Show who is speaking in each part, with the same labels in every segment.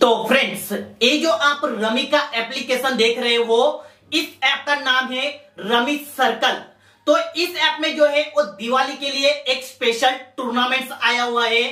Speaker 1: तो फ्रेंड्स ये जो आप रमी का एप्लीकेशन देख रहे हो इस ऐप का नाम है रमी सर्कल तो इस ऐप में जो है वो दिवाली के लिए एक स्पेशल टूर्नामेंट आया हुआ है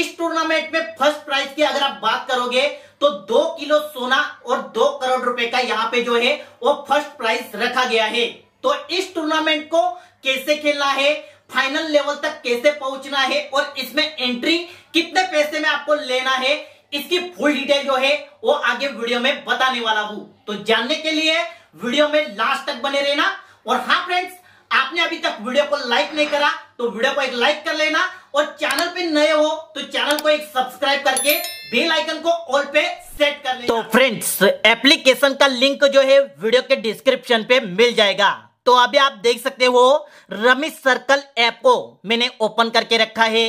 Speaker 1: इस टूर्नामेंट में फर्स्ट प्राइज की अगर आप बात करोगे तो दो किलो सोना और दो करोड़ रुपए का यहाँ पे जो है वो फर्स्ट प्राइज रखा गया है तो इस टूर्नामेंट को कैसे खेलना है फाइनल लेवल तक कैसे पहुंचना है और इसमें एंट्री कितने पैसे में आपको लेना है इसकी फुल डिटेल जो है वो आगे वीडियो में बताने वाला हूं तो जानने के लिए वीडियो में लास्ट तक बने रहना और हाँ फ्रेंड्स आपने अभी तक वीडियो को लाइक नहीं करा तो वीडियो को एक लाइक कर लेना और चैनल पे नए हो तो चैनल को एक सब्सक्राइब करके बेल आइकन को ऑल पे सेट कर लेना तो फ्रेंड्स एप्लीकेशन का लिंक जो है वीडियो के डिस्क्रिप्शन पे मिल जाएगा तो अभी आप देख सकते हो रमेश सर्कल ऐप को मैंने ओपन करके रखा है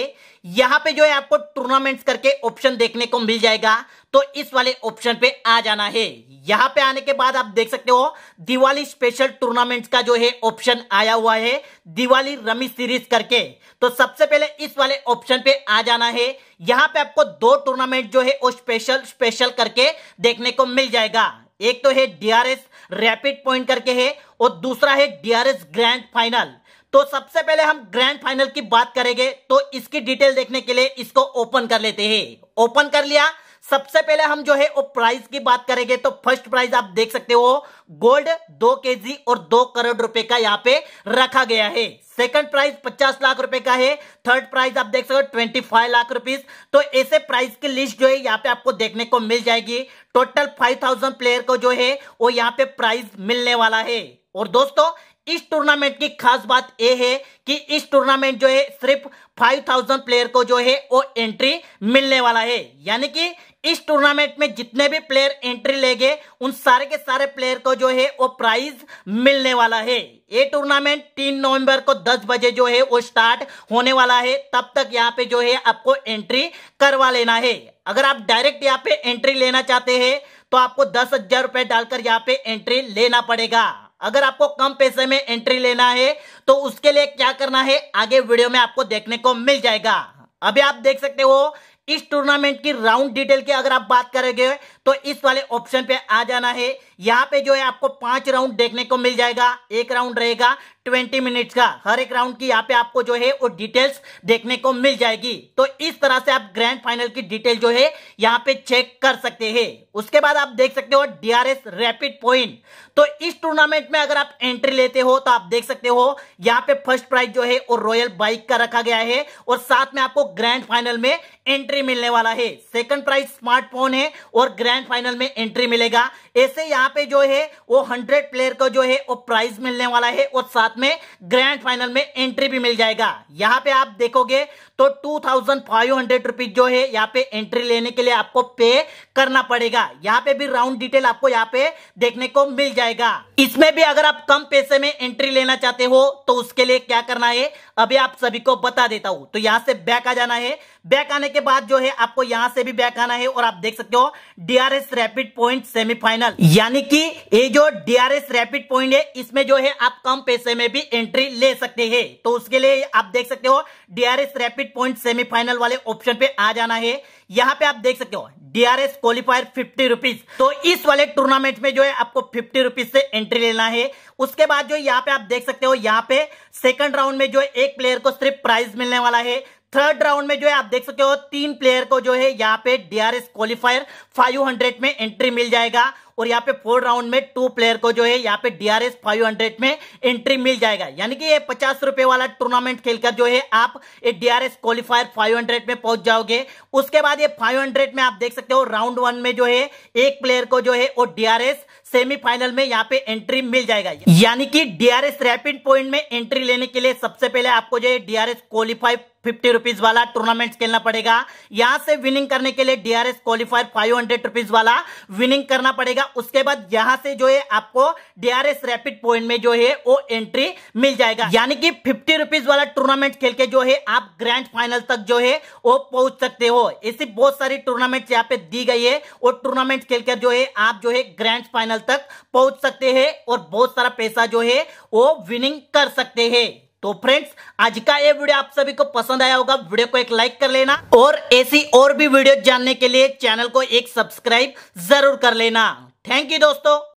Speaker 1: यहां पे जो है आपको टूर्नामेंट्स करके ऑप्शन देखने को मिल जाएगा तो इस वाले ऑप्शन पे आ जाना है यहां पे आने के बाद आप देख सकते हो दिवाली स्पेशल टूर्नामेंट्स का जो है ऑप्शन आया हुआ है दिवाली रमी सीरीज करके तो सबसे पहले इस वाले ऑप्शन पे आ जाना है यहां पे आपको दो टूर्नामेंट जो है वो स्पेशल स्पेशल करके देखने को मिल जाएगा एक तो है डीआरएस रैपिड पॉइंट करके है और दूसरा है डीआरएस ग्रैंड फाइनल तो सबसे पहले हम ग्रैंड फाइनल की बात करेंगे तो इसकी डिटेल देखने के लिए इसको ओपन कर लेते हैं ओपन कर लिया सबसे पहले हम जो है वो प्राइस की बात करेंगे तो फर्स्ट प्राइस आप देख सकते हो गोल्ड दो केजी और दो करोड़ रुपए का यहाँ पे रखा गया है सेकंड प्राइस पचास लाख रुपए का है थर्ड प्राइस आप देख सकते हो ट्वेंटी फाइव लाख रुपीज तो ऐसे प्राइस की लिस्ट जो है यहाँ पे आपको देखने को मिल जाएगी टोटल फाइव थाउजेंड प्लेयर को जो है वो यहाँ पे प्राइज मिलने वाला है और दोस्तों इस टूर्नामेंट की खास बात यह है कि इस टूर्नामेंट जो है सिर्फ 5000 प्लेयर को जो है वो एंट्री मिलने वाला है यानी कि इस टूर्नामेंट में जितने भी प्लेयर एंट्री लेंगे उन सारे के सारे प्लेयर को जो है वो प्राइज मिलने वाला है ये टूर्नामेंट तीन नवंबर को दस बजे जो है वो स्टार्ट होने वाला है तब तक यहाँ पे जो है आपको एंट्री करवा लेना है अगर आप डायरेक्ट यहाँ पे एंट्री लेना चाहते हैं तो आपको दस हजार रुपए डालकर यहाँ पे एंट्री लेना पड़ेगा अगर आपको कम पैसे में एंट्री लेना है तो उसके लिए क्या करना है आगे वीडियो में आपको देखने को मिल जाएगा अभी आप देख सकते हो इस टूर्नामेंट की राउंड डिटेल की अगर आप बात करेंगे तो इस वाले ऑप्शन पे आ जाना है यहाँ पे जो है आपको पांच राउंड देखने को मिल जाएगा एक राउंड रहेगा ट्वेंटी मिनट का हर एक राउंड की यहाँ पे आपको जो है वो डिटेल्स देखने को मिल जाएगी तो इस तरह से आप ग्रैंड फाइनल की डिटेल जो है यहाँ पे चेक कर सकते हैं उसके बाद आप देख सकते हो डीआरएस रैपिड पॉइंट तो इस टूर्नामेंट में अगर आप एंट्री लेते हो तो आप देख सकते हो यहाँ पे फर्स्ट प्राइज जो है वो रॉयल बाइक का रखा गया है और साथ में आपको ग्रैंड फाइनल में एंट्री मिलने वाला है सेकंड प्राइज स्मार्टफोन है और ग्रैंड फाइनल में एंट्री मिलेगा ऐसे यहाँ यहाँ पे जो है वो हंड्रेड प्लेयर को जो है वो प्राइज मिलने वाला है और साथ में ग्रैंड फाइनल में एंट्री भी मिल जाएगा यहाँ पे आप देखोगे तो two thousand five hundred rupees जो है यहाँ पे एंट्री लेने के लिए आपको पे करना पड़ेगा यहाँ पे भी राउंड डिटेल आपको यहाँ पे देखने को मिल जाएगा इसमें भी अगर आप कम पैसे में एंट्री लेना चाहते हो तो उसके लिए क्या करना है अभी आप सभी को बता देता हूं तो यहां से बैक आ जाना है बैक आने के बाद जो है आपको यहां से भी बैक आना है और आप देख सकते हो डीआरएस रैपिड पॉइंट सेमीफाइनल यानी यानी कि ये जो डीआरएस रैपिड पॉइंट है इसमें जो है आप कम पैसे में भी एंट्री ले सकते हैं तो उसके लिए आप देख सकते हो डीआरएस रैपिड पॉइंट सेमीफाइनल वाले ऑप्शन पे आ जाना है यहाँ पे आप देख सकते हो डीआरएस क्वालिफायर फिफ्टी रुपीज तो इस वाले टूर्नामेंट में जो है आपको फिफ्टी रुपीज से एंट्री लेना है उसके बाद जो यहाँ पे आप देख सकते हो यहाँ पे सेकंड राउंड में जो है एक प्लेयर को सिर्फ प्राइज मिलने वाला है थर्ड राउंड में जो है आप देख सकते हो तीन प्लेयर को जो है यहाँ पे डीआरएस क्वालिफायर 500 में एंट्री मिल जाएगा और यहाँ पे फोर्थ राउंड में टू प्लेयर को जो है यहाँ पे डीआरएस 500 में एंट्री मिल जाएगा यानी कि ये पचास रुपए वाला टूर्नामेंट खेलकर जो है आप ये डीआरएस क्वालिफायर 500 में पहुंच जाओगे उसके बाद ये 500 में आप देख सकते हो राउंड वन में जो है एक प्लेयर को जो है वो डीआरएस सेमीफाइनल में यहाँ पे एंट्री मिल जाएगा यानी कि डीआरएस रैपिड पॉइंट में एंट्री लेने के लिए सबसे पहले आपको जो है डीआरएस क्वालिफाई फिफ्टी रुपीज वाला टूर्नामेंट खेलना पड़ेगा यहां से विनिंग करने के लिए DRS qualifier five hundred rupees वाला विनिंग करना पड़ेगा उसके बाद यहां से जो है आपको डीआरएस रैपिड पॉइंट में जो है वो एंट्री मिल जाएगा यानी कि फिफ्टी रुपीज वाला टूर्नामेंट खेल के जो है आप ग्रैंड फाइनल तक जो है वो पहुंच सकते हो ऐसी बहुत सारी टूर्नामेंट यहाँ पे दी गई है और टूर्नामेंट खेलकर जो है आप जो है ग्रैंड फाइनल तक पहुंच सकते हैं और बहुत सारा पैसा जो है वो विनिंग कर सकते हैं तो फ्रेंड्स आज का ये वीडियो आप सभी को पसंद आया होगा वीडियो को एक लाइक कर लेना और ऐसी और भी वीडियो जानने के लिए चैनल को एक सब्सक्राइब जरूर कर लेना थैंक यू दोस्तों